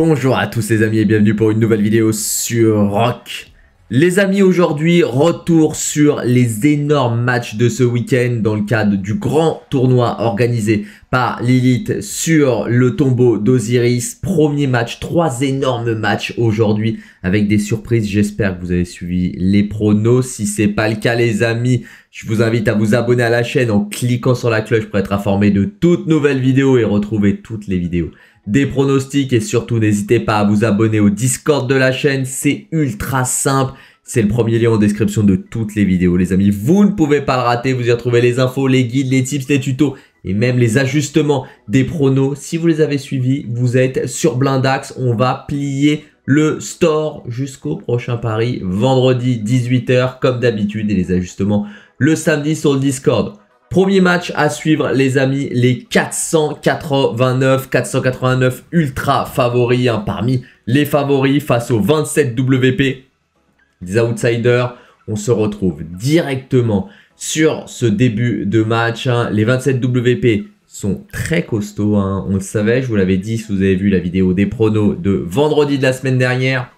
Bonjour à tous les amis et bienvenue pour une nouvelle vidéo sur Rock. Les amis, aujourd'hui, retour sur les énormes matchs de ce week-end dans le cadre du grand tournoi organisé par Lilith sur le tombeau d'Osiris. Premier match, trois énormes matchs aujourd'hui avec des surprises. J'espère que vous avez suivi les pronos. Si c'est pas le cas, les amis, je vous invite à vous abonner à la chaîne en cliquant sur la cloche pour être informé de toutes nouvelles vidéos et retrouver toutes les vidéos des pronostics et surtout n'hésitez pas à vous abonner au Discord de la chaîne, c'est ultra simple. C'est le premier lien en description de toutes les vidéos les amis. Vous ne pouvez pas le rater, vous y retrouvez les infos, les guides, les tips, les tutos et même les ajustements des pronos. Si vous les avez suivis, vous êtes sur Blindax, on va plier le store jusqu'au prochain pari vendredi 18h comme d'habitude et les ajustements le samedi sur le Discord. Premier match à suivre les amis, les 489, 489 ultra favoris hein, parmi les favoris face aux 27 WP des outsiders. On se retrouve directement sur ce début de match. Hein. Les 27 WP sont très costauds, hein. on le savait, je vous l'avais dit si vous avez vu la vidéo des pronos de vendredi de la semaine dernière.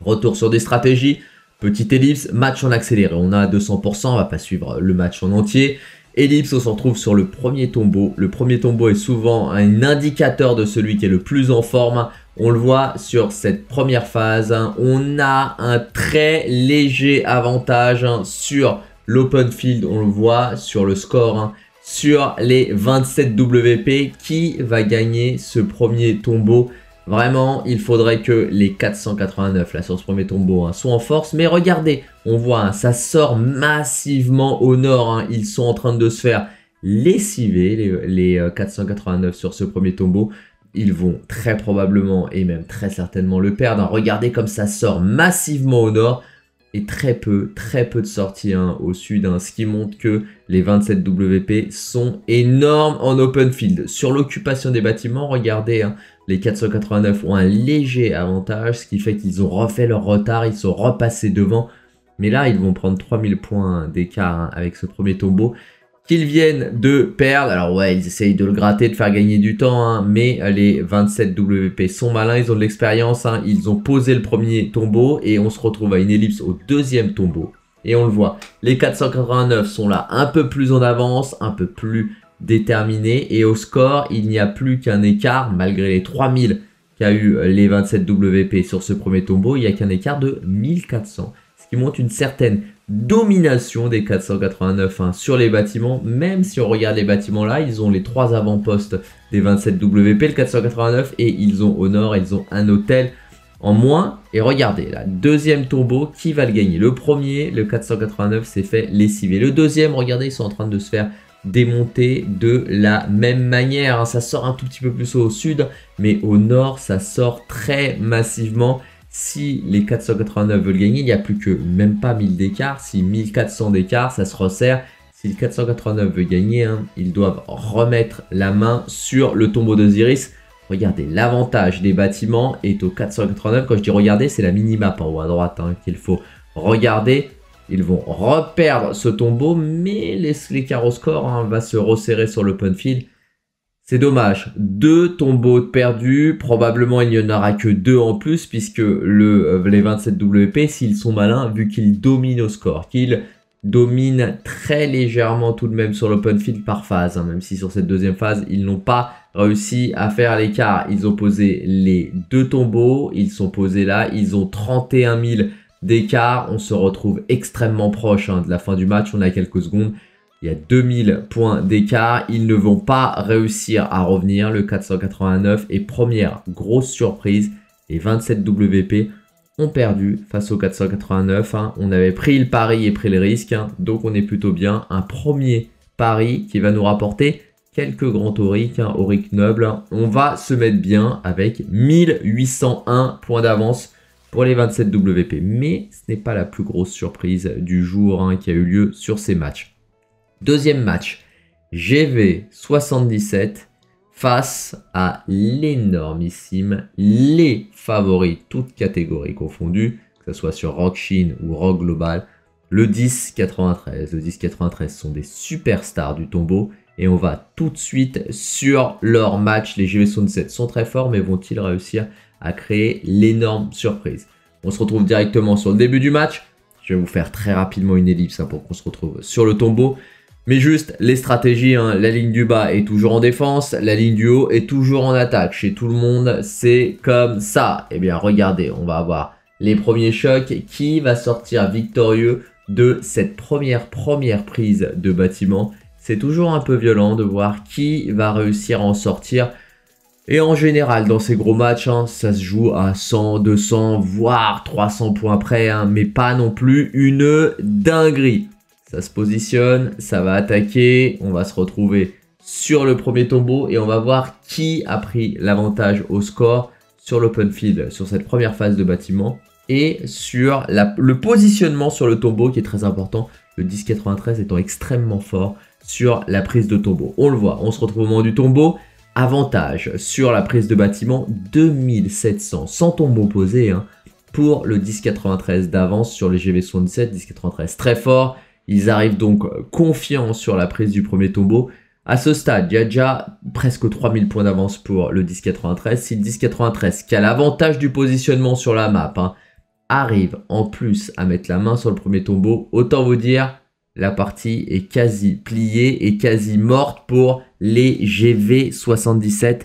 Retour sur des stratégies, petite ellipse, match en accéléré, on a 200%, on va pas suivre le match en entier. Ellipse, on se retrouve sur le premier tombeau. Le premier tombeau est souvent un indicateur de celui qui est le plus en forme. On le voit sur cette première phase. On a un très léger avantage sur l'open field. On le voit sur le score hein, sur les 27 WP. Qui va gagner ce premier tombeau Vraiment, il faudrait que les 489, là, sur ce premier tombeau, hein, soient en force. Mais regardez, on voit, hein, ça sort massivement au nord. Hein. Ils sont en train de se faire lessiver, les, 489 euh, sur ce premier tombeau. Ils vont très probablement et même très certainement le perdre. Regardez comme ça sort massivement au nord et très peu, très peu de sorties au sud, ce qui montre que les 27 WP sont énormes en open field. Sur l'occupation des bâtiments, regardez, les 489 ont un léger avantage, ce qui fait qu'ils ont refait leur retard, ils sont repassés devant. Mais là, ils vont prendre 3000 points d'écart hein, avec ce premier tombeau qu'ils viennent de perdre. Alors ouais, ils essayent de le gratter, de faire gagner du temps, hein, mais euh, les 27 WP sont malins, ils ont de l'expérience, hein. ils ont posé le premier tombeau et on se retrouve à une ellipse au deuxième tombeau. Et on le voit, les 489 sont là un peu plus en avance, un peu plus déterminé. Et au score, il n'y a plus qu'un écart, malgré les 3000 qu'a eu euh, les 27 WP sur ce premier tombeau, il n'y a qu'un écart de 1400. Ce qui montre une certaine domination des 489 hein, sur les bâtiments. Même si on regarde les bâtiments là, ils ont les trois avant-postes des 27 WP, le 489, et ils ont au nord, ils ont un hôtel en moins. Et regardez, la deuxième tombeau, qui va le gagner Le premier, le 489, s'est fait lessiver. Le deuxième, regardez, ils sont en train de se faire démonter de la même manière. Hein. Ça sort un tout petit peu plus au sud, mais au nord, ça sort très massivement. Si les 489 veulent gagner, il n'y a plus que même pas 1000 d'écart. Si 1400 d'écart, ça se resserre. Si le 489 veut gagner, hein, ils doivent remettre la main sur le tombeau d'Osiris. Regardez, l'avantage des bâtiments est au 489. Quand je dis regardez, c'est la map en haut à droite hein, qu'il faut regarder. Ils vont reperdre ce tombeau, mais l'écart au score hein, va se resserrer sur l'open field. C'est dommage. Deux tombeaux perdus. Probablement, il n'y en aura que deux en plus, puisque le, les 27 WP, s'ils sont malins, vu qu'ils dominent au score, qu'ils dominent très légèrement tout de même sur l'open field par phase, hein, même si sur cette deuxième phase, ils n'ont pas réussi à faire l'écart. Ils ont posé les deux tombeaux, ils sont posés là, ils ont 31 000 d'écart. On se retrouve extrêmement proche hein, de la fin du match. On a quelques secondes. Il y a 2000 points d'écart. Ils ne vont pas réussir à revenir. Le 489 et première grosse surprise. Les 27 WP ont perdu face au 489. Hein. On avait pris le pari et pris le risque. Hein. Donc on est plutôt bien. Un premier pari qui va nous rapporter quelques grands auric. auric noble. On va se mettre bien avec 1801 points d'avance pour les 27 WP. Mais ce n'est pas la plus grosse surprise du jour hein, qui a eu lieu sur ces matchs. Deuxième match, GV77 face à l'énormissime, les favoris, toutes catégories confondues, que ce soit sur Rock Chine ou Rock Global, le 10-93. Le 10-93 sont des superstars du tombeau et on va tout de suite sur leur match. Les GV77 sont très forts, mais vont-ils réussir à créer l'énorme surprise. On se retrouve directement sur le début du match. Je vais vous faire très rapidement une ellipse hein, pour qu'on se retrouve sur le tombeau. Mais juste les stratégies, hein, la ligne du bas est toujours en défense, la ligne du haut est toujours en attaque. Chez tout le monde, c'est comme ça. Eh bien, regardez, on va avoir les premiers chocs. Qui va sortir victorieux de cette première, première prise de bâtiment C'est toujours un peu violent de voir qui va réussir à en sortir. Et en général, dans ces gros matchs, hein, ça se joue à 100, 200, voire 300 points près, hein, mais pas non plus une dinguerie. Ça se positionne, ça va attaquer, on va se retrouver sur le premier tombeau et on va voir qui a pris l'avantage au score sur l'open field, sur cette première phase de bâtiment et sur le positionnement sur le tombeau qui est très important, le 10 93 étant extrêmement fort sur la prise de tombeau. On le voit, on se retrouve au moment du tombeau, Avantage sur la prise de bâtiment 2700, sans tombeau posé, hein, pour le 1093 d'avance sur les GV67, 1093 très fort. Ils arrivent donc euh, confiants sur la prise du premier tombeau. À ce stade, il y a déjà presque 3000 points d'avance pour le 1093. Si le 1093, qui a l'avantage du positionnement sur la map, hein, arrive en plus à mettre la main sur le premier tombeau, autant vous dire, la partie est quasi pliée et quasi morte pour les GV77.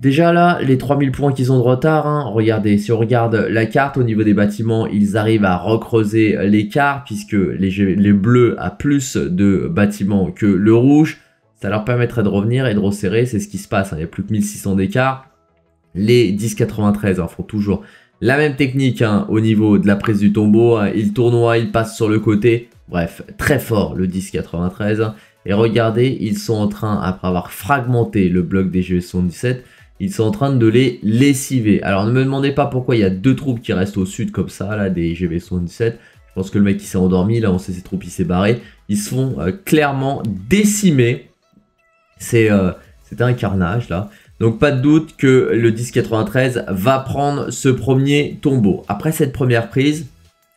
Déjà là, les 3000 points qu'ils ont de retard, hein. regardez, si on regarde la carte au niveau des bâtiments, ils arrivent à recreuser l'écart puisque les, bleus a plus de bâtiments que le rouge. Ça leur permettrait de revenir et de resserrer, c'est ce qui se passe, hein. il n'y a plus que 1600 d'écart. Les 1093 hein, font toujours la même technique au niveau de la prise du tombeau, Ils il ils passent sur le côté, Bref, très fort le 1093. Et regardez, ils sont en train, après avoir fragmenté le bloc des gv 77, e ils sont en train de les lessiver. Alors ne me demandez pas pourquoi il y a deux troupes qui restent au sud comme ça, là, des gv 77 e Je pense que le mec qui s'est endormi, là, on sait ses troupes, il s'est barré. Ils se font euh, clairement décimés. Euh, c'est un carnage, là. Donc pas de doute que le 1093 va prendre ce premier tombeau. Après cette première prise,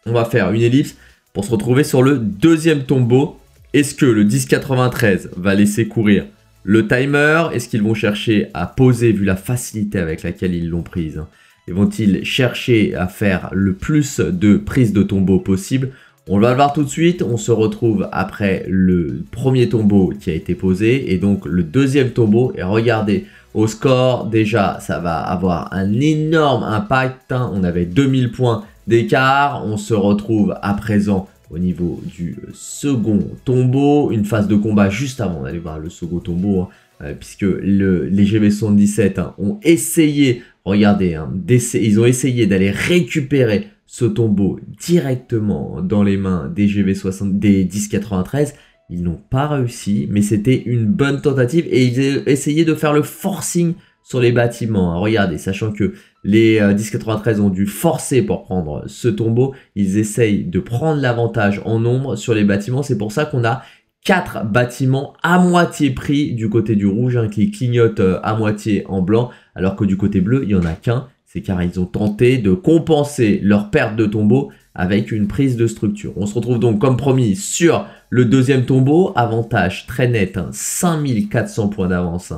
on va faire une ellipse pour se retrouver sur le deuxième tombeau. Est-ce que le 1093 va laisser courir le timer Est-ce qu'ils vont chercher à poser vu la facilité avec laquelle ils l'ont prise hein? Et Vont-ils chercher à faire le plus de prises de tombeau possible On va le voir tout de suite, on se retrouve après le premier tombeau qui a été posé et donc le deuxième tombeau et regardez au score déjà ça va avoir un énorme impact, hein. on avait 2000 points d'écart. On se retrouve à présent au niveau du euh, second tombeau. Une phase de combat juste avant d'aller voir le second tombeau. Hein, euh, puisque les GB77 hein, ont essayé, regardez, hein, ils ont essayé d'aller récupérer ce tombeau directement dans les mains des gb 70 des 1093. Ils n'ont pas réussi, mais c'était une bonne tentative et ils ont essayé de faire le forcing sur les bâtiments. Hein. Regardez, sachant que les 1093 euh, ont dû forcer pour prendre ce tombeau, ils essayent de prendre l'avantage en nombre sur les bâtiments. C'est pour ça qu'on a 4 bâtiments à moitié pris du côté du rouge hein, qui clignotent euh, à moitié en blanc, alors que du côté bleu, il n'y en a qu'un. C'est car ils ont tenté de compenser leur perte de tombeau avec une prise de structure. On se retrouve donc comme promis sur le deuxième tombeau, avantage très net, 5400 hein, points d'avance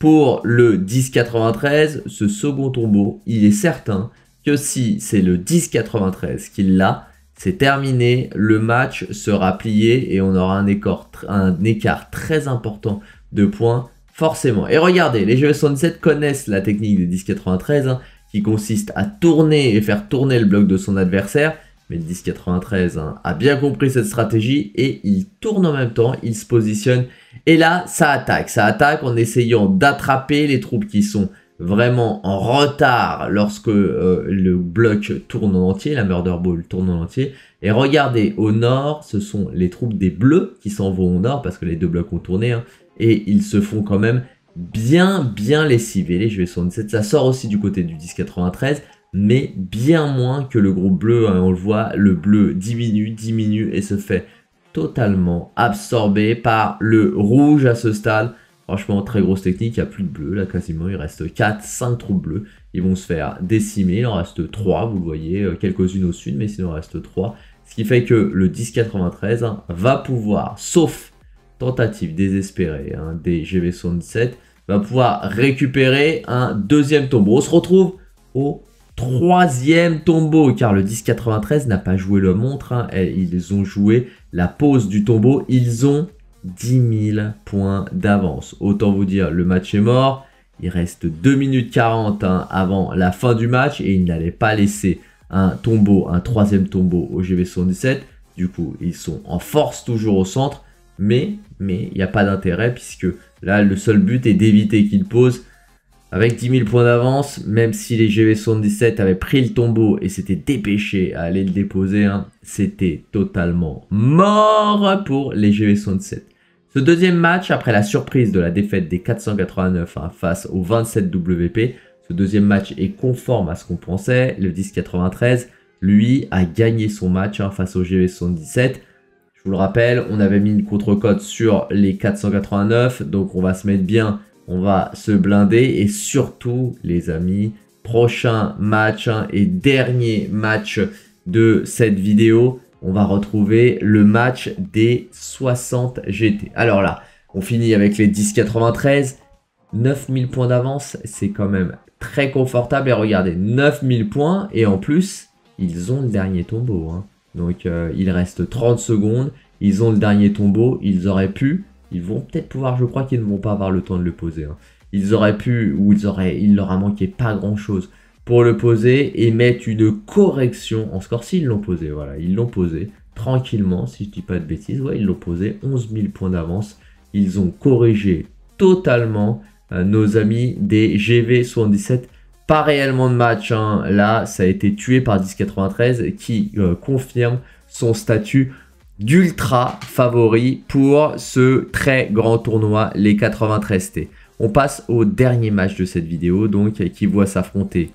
pour le 1093, ce second tombeau, il est certain que si c'est le 1093 qu'il l'a, c'est terminé, le match sera plié et on aura un écart, très important de points, forcément. Et regardez, les jeux 77 connaissent la technique des 1093, 93, hein, qui consiste à tourner et faire tourner le bloc de son adversaire. Mais le 1093 hein, a bien compris cette stratégie et il tourne en même temps, il se positionne et là, ça attaque. Ça attaque en essayant d'attraper les troupes qui sont vraiment en retard lorsque euh, le bloc tourne en entier, la Murder Ball tourne en entier. Et regardez, au nord, ce sont les troupes des Bleus qui s'en vont au nord parce que les deux blocs ont tourné. Hein. et ils se font quand même bien, bien lessiver. Les ça sort aussi du côté du 1093 mais bien moins que le groupe bleu. Hein, on le voit, le bleu diminue, diminue et se fait totalement absorbé par le rouge à ce stade. Franchement, très grosse technique, il n'y a plus de bleu, là quasiment, il reste 4, 5 trous bleus. Ils vont se faire décimer, il en reste 3, vous le voyez, euh, quelques-unes au sud, mais il en reste 3. Ce qui fait que le 10 93 hein, va pouvoir, sauf tentative désespérée hein, des GV77, va pouvoir récupérer un deuxième tombeau. On se retrouve au troisième tombeau, car le 93 n'a pas joué le montre, hein, ils ont joué la pose du tombeau, ils ont 10 000 points d'avance. Autant vous dire, le match est mort, il reste 2 minutes 40 hein, avant la fin du match, et ils n'allaient pas laisser un tombeau, un troisième tombeau au GV77, du coup ils sont en force toujours au centre, mais il n'y a pas d'intérêt, puisque là le seul but est d'éviter qu'ils pose, avec 10 000 points d'avance, même si les GV77 avaient pris le tombeau et s'étaient dépêchés à aller le déposer, hein, c'était totalement mort pour les GV77. Ce deuxième match, après la surprise de la défaite des 489 hein, face aux 27 WP, ce deuxième match est conforme à ce qu'on pensait. Le 10-93, lui, a gagné son match hein, face aux GV77. Je vous le rappelle, on avait mis une contre-cote sur les 489, donc on va se mettre bien on va se blinder et surtout, les amis, prochain match hein, et dernier match de cette vidéo, on va retrouver le match des 60 GT. Alors là, on finit avec les 10,93. 9000 points d'avance, c'est quand même très confortable. Et regardez, 9000 points. Et en plus, ils ont le dernier tombeau. Hein. Donc, euh, il reste 30 secondes. Ils ont le dernier tombeau. Ils auraient pu ils vont peut-être pouvoir, je crois qu'ils ne vont pas avoir le temps de le poser. Hein. Ils auraient pu, ou ils auraient, il leur a manqué pas grand-chose pour le poser et mettre une correction en score. S'ils l'ont posé, voilà, ils l'ont posé tranquillement, si je dis pas de bêtises, ouais, ils l'ont posé, 11 000 points d'avance. Ils ont corrigé totalement euh, nos amis des GV77 pas réellement de match. Hein. Là, ça a été tué par 1093 qui euh, confirme son statut d'ultra favori pour ce très grand tournoi, les 93T. On passe au dernier match de cette vidéo, donc qui voit s'affronter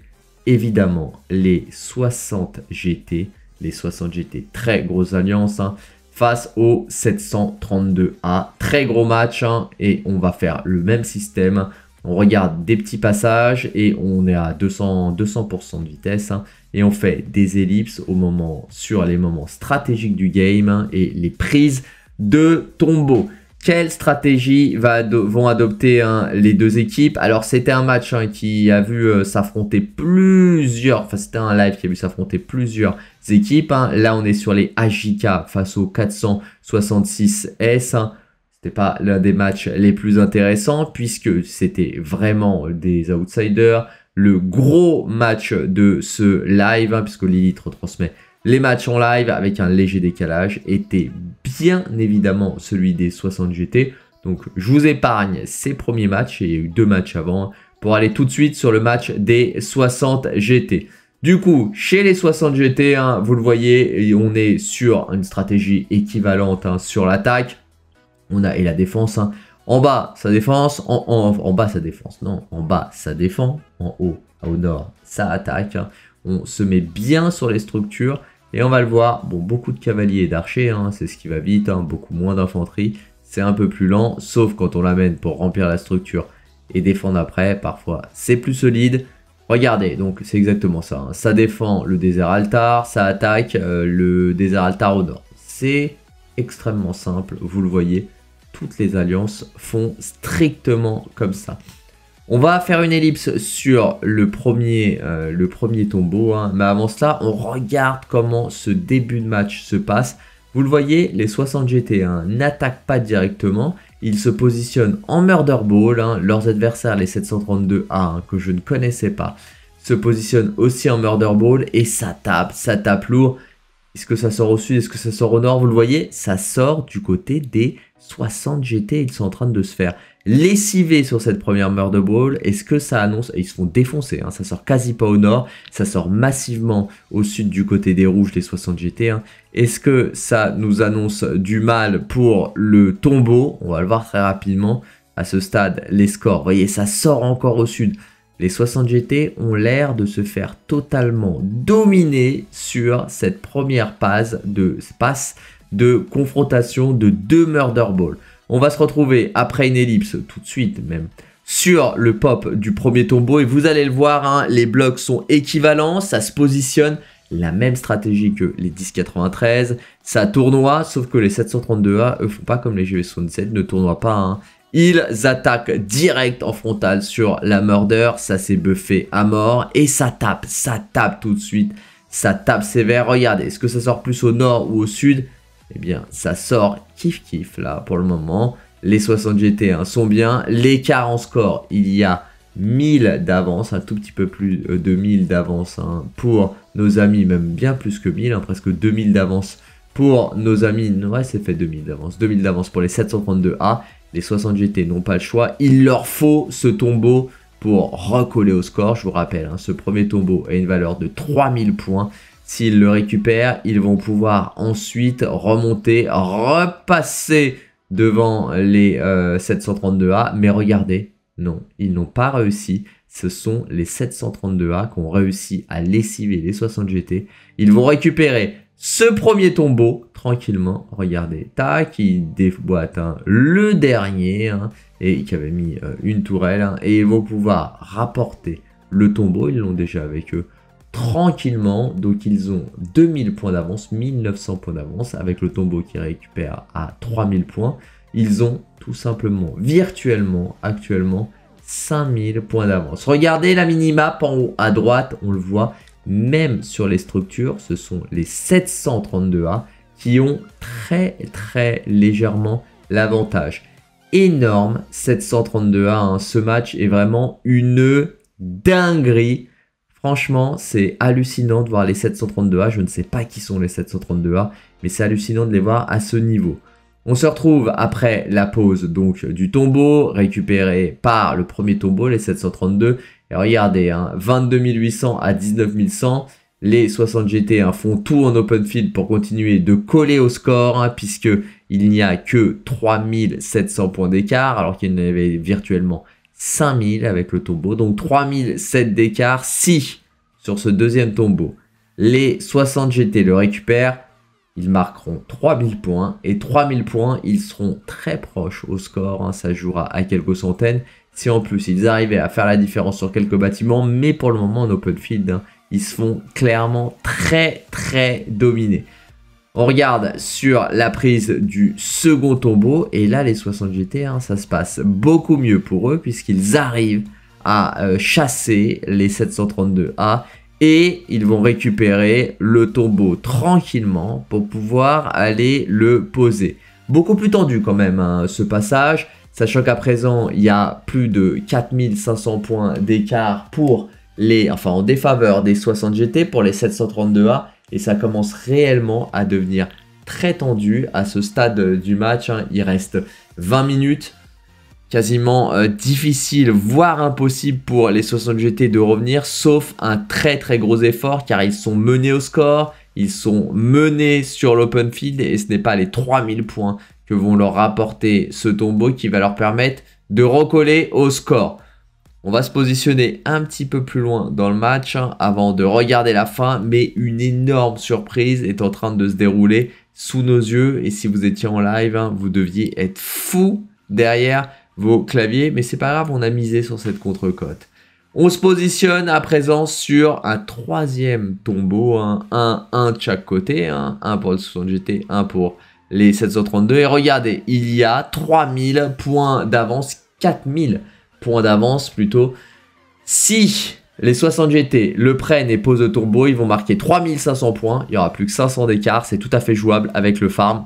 évidemment les 60 GT, les 60 GT, très grosse alliance, hein, face aux 732A. Très gros match hein, et on va faire le même système on regarde des petits passages et on est à 200, de vitesse hein, et on fait des ellipses au moment, sur les moments stratégiques du game hein, et les prises de tombeau. Quelle stratégie vont adopter hein, les deux équipes Alors c'était un match qui a vu euh, s'affronter plusieurs, enfin c'était un live qui a vu s'affronter plusieurs équipes. Là on est sur les AJK face aux 466S c'était pas l'un des matchs les plus intéressants puisque c'était vraiment des outsiders. Le gros match de ce live, hein, puisque Lilith retransmet les matchs en live avec un léger décalage, était bien évidemment celui des 60 GT. Donc je vous épargne ces premiers matchs, et il y a eu deux matchs avant, hein, pour aller tout de suite sur le match des 60 GT. Du coup, chez les 60 GT, hein, vous le voyez, on est sur une stratégie équivalente sur l'attaque. On a, et la défense, hein. en bas, ça défense, en, bas, ça défense. Non, en bas, ça défend, en haut, au nord, ça attaque. Hein. On se met bien sur les structures. Et on va le voir, bon, beaucoup de cavaliers et d'archers, hein, c'est ce qui va vite, beaucoup moins d'infanterie, c'est un peu plus lent, sauf quand on l'amène pour remplir la structure et défendre après, parfois c'est plus solide. Regardez, donc c'est exactement ça, ça défend le désert altar, ça attaque euh, le désert altar au nord. C'est extrêmement simple, vous le voyez, toutes les alliances font strictement comme ça. On va faire une ellipse sur le premier, euh, le premier tombeau, hein. mais avant cela, on regarde comment ce début de match se passe. Vous le voyez, les 60 GT1 n'attaquent pas directement, ils se positionnent en murder ball, hein. leurs adversaires, les 732A, hein, que je ne connaissais pas, se positionnent aussi en murder ball, et ça tape, ça tape lourd. Est-ce que ça sort au sud Est-ce que ça sort au nord Vous le voyez, ça sort du côté des 60 GT. Ils sont en train de se faire lessiver sur cette première murder ball. Est-ce que ça annonce Ils se font défoncer. Hein. Ça sort quasi pas au nord. Ça sort massivement au sud du côté des rouges, des 60 GT. Hein. Est-ce que ça nous annonce du mal pour le tombeau On va le voir très rapidement. À ce stade, les scores, vous voyez, ça sort encore au sud les 60 GT ont l'air de se faire totalement dominer sur cette première phase de, passe de confrontation de deux Murder Ball. On va se retrouver après une ellipse, tout de suite même, sur le pop du premier tombeau. Et vous allez le voir, hein, les blocs sont équivalents, ça se positionne la même stratégie que les 1093, ça tournoie, sauf que les 732A, ne font pas comme les GS 67 ne tournoient pas, hein. Ils attaquent direct en frontal sur la murder, ça s'est buffé à mort et ça tape, ça tape tout de suite, ça tape sévère. Regardez, est-ce que ça sort plus au nord ou au sud Eh bien, ça sort kiff kiff là pour le moment. Les 60 GT1 sont bien, l'écart en score, il y a 1000 d'avance, un tout petit peu plus de 1000 d'avance hein, pour nos amis, même bien plus que 1000, hein, presque 2000 d'avance pour nos amis. Ouais, c'est fait 2000 d'avance, 2000 d'avance pour les 732A les 60 GT n'ont pas le choix. Il leur faut ce tombeau pour recoller au score. Je vous rappelle, hein, ce premier tombeau a une valeur de 3000 points. S'ils le récupèrent, ils vont pouvoir ensuite remonter, repasser devant les 732A. Euh, Mais regardez, non, ils n'ont pas réussi. Ce sont les 732A qui ont réussi à lessiver les 60 GT. Ils vont récupérer ce premier tombeau, tranquillement, regardez, tac, il déboîte hein, le dernier, hein, et qui avait mis euh, une tourelle, hein, et ils vont pouvoir rapporter le tombeau, ils l'ont déjà avec eux, tranquillement, donc ils ont 2000 points d'avance, 1900 points d'avance, avec le tombeau qui récupère à 3000 points, ils ont tout simplement, virtuellement, actuellement, 5000 points d'avance. Regardez la minimap en haut à droite, on le voit, même sur les structures, ce sont les 732A qui ont très très légèrement l'avantage. Énorme 732A, hein. ce match est vraiment une dinguerie. Franchement, c'est hallucinant de voir les 732A. Je ne sais pas qui sont les 732A, mais c'est hallucinant de les voir à ce niveau. On se retrouve après la pause donc du tombeau récupéré par le premier tombeau, les 732. Et regardez, hein, 22 800 à 19 100. Les 60 GT font tout en open field pour continuer de coller au score hein, puisque il n'y a que 3700 points d'écart alors qu'il y en avait virtuellement 5000 avec le tombeau. Donc 3700 d'écart si sur ce deuxième tombeau les 60 GT le récupèrent ils marqueront 3000 points et 3000 points, ils seront très proches au score, hein. ça jouera à quelques centaines. Si en plus ils arrivaient à faire la différence sur quelques bâtiments, mais pour le moment en open field, hein, ils se font clairement très très dominés. On regarde sur la prise du second tombeau et là les 60 GT, hein, ça se passe beaucoup mieux pour eux puisqu'ils arrivent à euh, chasser les 732A et ils vont récupérer le tombeau tranquillement pour pouvoir aller le poser. Beaucoup plus tendu quand même hein, ce passage, sachant qu'à présent il y a plus de 4500 points d'écart pour les, enfin en défaveur des 60 GT pour les 732A et ça commence réellement à devenir très tendu à ce stade du match. Hein. Il reste 20 minutes quasiment euh, difficile, voire impossible pour les 60 GT de revenir, sauf un très très gros effort car ils sont menés au score, ils sont menés sur l'open field et ce n'est pas les 3000 points que vont leur rapporter ce tombeau qui va leur permettre de recoller au score. On va se positionner un petit peu plus loin dans le match hein, avant de regarder la fin, mais une énorme surprise est en train de se dérouler sous nos yeux et si vous étiez en live, hein, vous deviez être fou derrière vos claviers, mais c'est pas grave, on a misé sur cette contrecote. On se positionne à présent sur un troisième tombeau, un, un de chaque côté, hein. un pour le 60 GT, un pour les 732. Et regardez, il y a 3000 points d'avance, 4000 points d'avance plutôt. Si les 60 GT le prennent et posent le tombeau, ils vont marquer 3500 points. Il n'y aura plus que 500 d'écart. C'est tout à fait jouable avec le farm.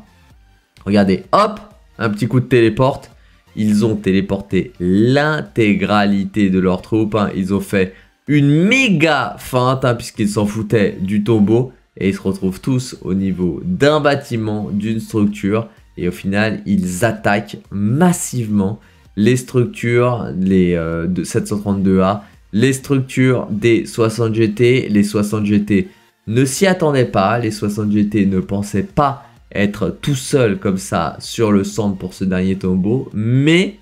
Regardez, hop, un petit coup de téléporte. Ils ont téléporté l'intégralité de leurs troupes. Hein. Ils ont fait une méga feinte hein, puisqu'ils s'en foutaient du tombeau. Et ils se retrouvent tous au niveau d'un bâtiment, d'une structure. Et au final, ils attaquent massivement les structures euh, de 732A, les structures des 60 GT. Les 60 GT ne s'y attendaient pas. Les 60 GT ne pensaient pas être tout seul comme ça sur le centre pour ce dernier tombeau, mais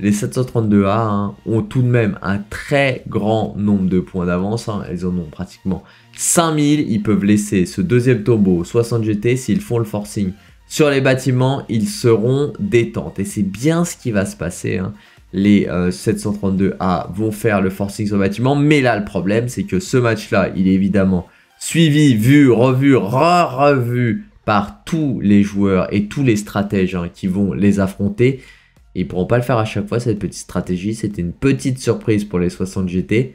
les 732A hein, ont tout de même un très grand nombre de points d'avance, ils hein. en ont pratiquement 5000, ils peuvent laisser ce deuxième tombeau 60 GT s'ils font le forcing sur les bâtiments, ils seront détentes et c'est bien ce qui va se passer. Hein. Les 732A euh, vont faire le forcing sur le bâtiment, mais là le problème c'est que ce match-là, il est évidemment suivi, vu, revu, re-revu par tous les joueurs et tous les stratèges hein, qui vont les affronter. Et ils pourront pas le faire à chaque fois cette petite stratégie. C'était une petite surprise pour les 60 GT.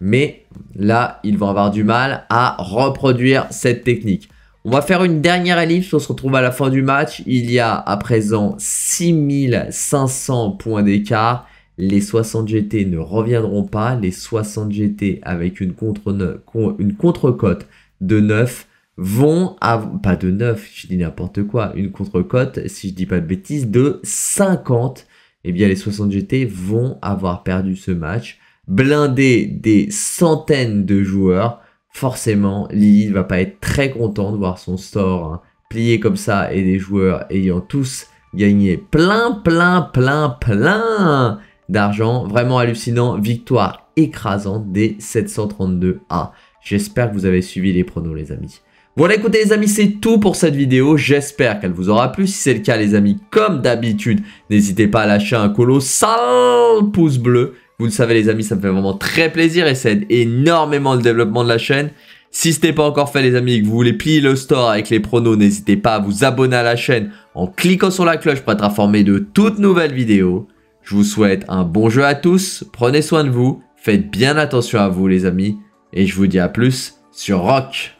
Mais là, ils vont avoir du mal à reproduire cette technique. On va faire une dernière ellipse, on se retrouve à la fin du match. Il y a à présent 6500 points d'écart. Les 60 GT ne reviendront pas. Les 60 GT avec une contre une contre de 9 vont avoir, pas de neuf, je dis n'importe quoi, une contre-cote, si je dis pas de bêtises, de 50. Eh bien, les 60 GT vont avoir perdu ce match. Blindé des centaines de joueurs, forcément, ne va pas être très content de voir son store hein. plié comme ça et des joueurs ayant tous gagné plein, plein, plein, plein d'argent. Vraiment hallucinant. Victoire écrasante des 732A. J'espère que vous avez suivi les pronos, les amis. Voilà écoutez les amis c'est tout pour cette vidéo, j'espère qu'elle vous aura plu, si c'est le cas les amis comme d'habitude n'hésitez pas à lâcher un colossal pouce bleu, vous le savez les amis ça me fait vraiment très plaisir et ça aide énormément le développement de la chaîne. Si ce n'est pas encore fait les amis et que vous voulez plier le store avec les pronos, n'hésitez pas à vous abonner à la chaîne en cliquant sur la cloche pour être informé de toutes nouvelles vidéos. Je vous souhaite un bon jeu à tous, prenez soin de vous, faites bien attention à vous les amis et je vous dis à plus sur Rock